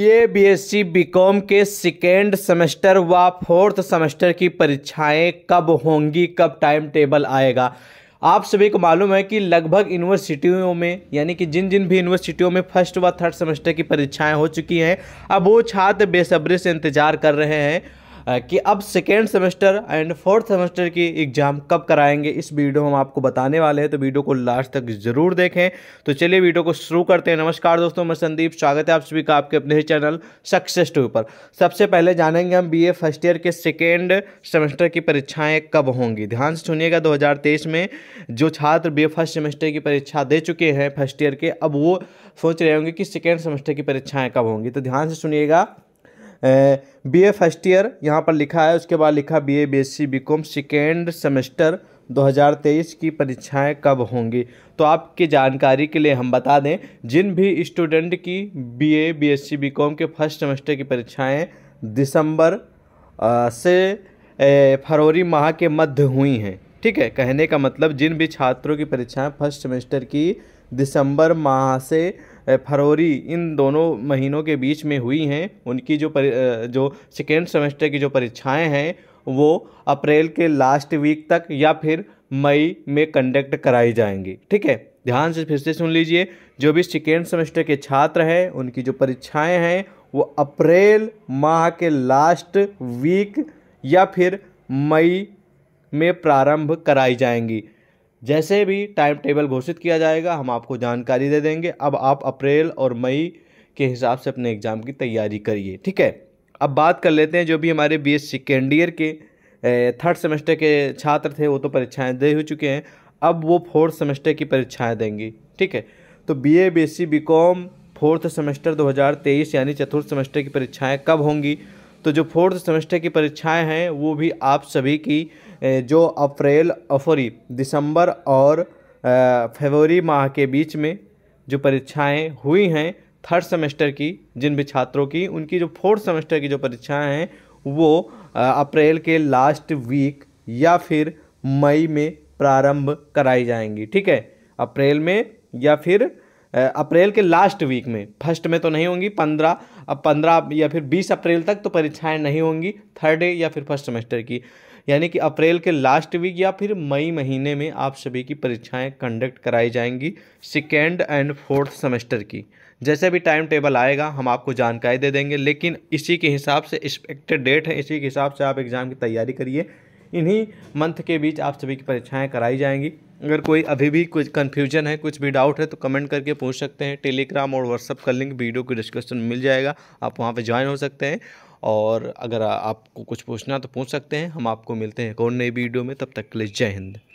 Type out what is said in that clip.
ये BSc BCom के second semester व फोर्थ सेमेस्टर की परीक्षाएं कब होंगी कब टाइम टेबल आएगा आप सभी को मालूम है कि लगभग यूनिवर्सिटियों में यानी कि जिन जिन भी यूनिवर्सिटियों में फर्स्ट व थर्ड सेमेस्टर की परीक्षाएं हो चुकी हैं अब वो छात्र बेसब्री से इंतज़ार कर रहे हैं कि अब second semester and fourth semester की एग्ज़ाम कब कराएंगे इस वीडियो हम आपको बताने वाले हैं तो वीडियो को लास्ट तक ज़रूर देखें तो चलिए वीडियो को शुरू करते हैं नमस्कार दोस्तों मैं संदीप स्वागत है आप सभी का आपके अपने चैनल सक्सेस टू पर सबसे पहले जानेंगे हम बी फर्स्ट ईयर के सेकेंड सेमेस्टर की परीक्षाएँ कब होंगी ध्यान से सुनिएगा दो में जो छात्र बी फर्स्ट सेमेस्टर की परीक्षा दे चुके हैं फर्स्ट ईयर के अब वो सोच रहे होंगे कि सेकेंड सेमेस्टर की परीक्षाएँ कब होंगी तो ध्यान से सुनिएगा बी ए फर्स्ट ईयर यहाँ पर लिखा है उसके बाद लिखा B A B S C B com second semester 2023 की परीक्षाएं कब होंगी तो आपकी जानकारी के लिए हम बता दें जिन भी स्टूडेंट की B A B S C B com के फर्स्ट सेमेस्टर की परीक्षाएं दिसंबर से फरवरी माह के मध्य हुई हैं ठीक है कहने का मतलब जिन भी छात्रों की परीक्षाएं फर्स्ट सेमेस्टर की दिसंबर माह से फरवरी इन दोनों महीनों के बीच में हुई हैं उनकी जो जो सेकेंड सेमेस्टर की जो परीक्षाएं हैं वो अप्रैल के लास्ट वीक तक या फिर मई में कंडक्ट कराई जाएंगी ठीक है ध्यान से फिर से सुन लीजिए जो भी सेकेंड सेमेस्टर के छात्र हैं उनकी जो परीक्षाएं हैं वो अप्रैल माह के लास्ट वीक या फिर मई में प्रारंभ कराई जाएंगी जैसे भी टाइम टेबल घोषित किया जाएगा हम आपको जानकारी दे देंगे अब आप अप्रैल और मई के हिसाब से अपने एग्ज़ाम की तैयारी करिए ठीक है अब बात कर लेते हैं जो भी हमारे बी एस सेकेंड ईयर के थर्ड सेमेस्टर के छात्र थे वो तो परीक्षाएं दे हो चुके हैं अब वो फोर्थ सेमेस्टर की परीक्षाएं देंगे ठीक है तो B A B S C B com fourth semester तेईस यानी चतुर्थ सेमेस्टर की परीक्षाएँ कब होंगी तो जो फोर्थ सेमेस्टर की परीक्षाएं हैं वो भी आप सभी की जो अप्रैल अफरी दिसंबर और फरवरी माह के बीच में जो परीक्षाएं हुई हैं थर्ड सेमेस्टर की जिन भी छात्रों की उनकी जो फोर्थ सेमेस्टर की जो परीक्षाएं हैं वो अप्रैल के लास्ट वीक या फिर मई में प्रारंभ कराई जाएंगी ठीक है अप्रैल में या फिर अप्रैल के लास्ट वीक में फर्स्ट में तो नहीं होंगी पंद्रह अब पंद्रह या फिर बीस अप्रैल तक तो परीक्षाएं नहीं होंगी थर्ड या फिर फर्स्ट सेमेस्टर की यानी कि अप्रैल के लास्ट वीक या फिर मई महीने में आप सभी की परीक्षाएं कंडक्ट कराई जाएंगी सेकेंड एंड फोर्थ सेमेस्टर की जैसे भी टाइम टेबल आएगा हम आपको जानकारी दे देंगे लेकिन इसी के हिसाब से एक्सपेक्टेड डेट है इसी के हिसाब से आप एग्ज़ाम की तैयारी करिए इन्हीं मंथ के बीच आप सभी की परीक्षाएँ कराई जाएंगी अगर कोई अभी भी कुछ कन्फ्यूजन है कुछ भी डाउट है तो कमेंट करके पूछ सकते हैं टेलीग्राम और व्हाट्सअप का लिंक वीडियो के डिस्क्रिप्शन में मिल जाएगा आप वहाँ पर ज्वाइन हो सकते हैं और अगर आपको कुछ पूछना तो पूछ सकते हैं हम आपको मिलते हैं कौन नई वीडियो में तब तक के लिए जय हिंद